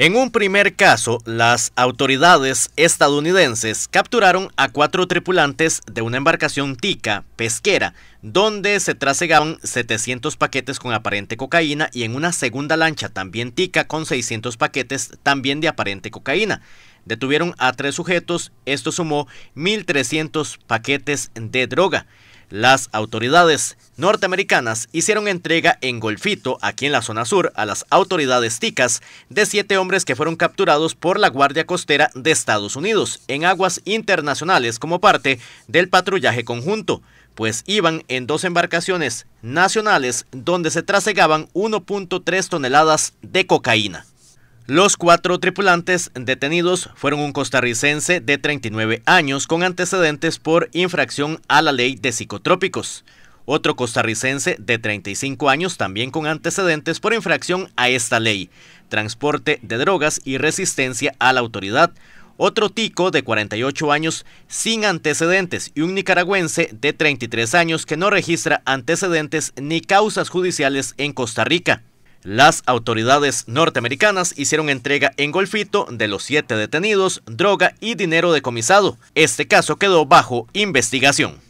En un primer caso, las autoridades estadounidenses capturaron a cuatro tripulantes de una embarcación tica pesquera, donde se trasegaban 700 paquetes con aparente cocaína y en una segunda lancha también tica con 600 paquetes también de aparente cocaína. Detuvieron a tres sujetos, esto sumó 1.300 paquetes de droga. Las autoridades norteamericanas hicieron entrega en Golfito, aquí en la zona sur, a las autoridades ticas de siete hombres que fueron capturados por la Guardia Costera de Estados Unidos en aguas internacionales como parte del patrullaje conjunto, pues iban en dos embarcaciones nacionales donde se trasegaban 1.3 toneladas de cocaína. Los cuatro tripulantes detenidos fueron un costarricense de 39 años con antecedentes por infracción a la ley de psicotrópicos, otro costarricense de 35 años también con antecedentes por infracción a esta ley, transporte de drogas y resistencia a la autoridad, otro tico de 48 años sin antecedentes y un nicaragüense de 33 años que no registra antecedentes ni causas judiciales en Costa Rica. Las autoridades norteamericanas hicieron entrega en Golfito de los siete detenidos, droga y dinero decomisado. Este caso quedó bajo investigación.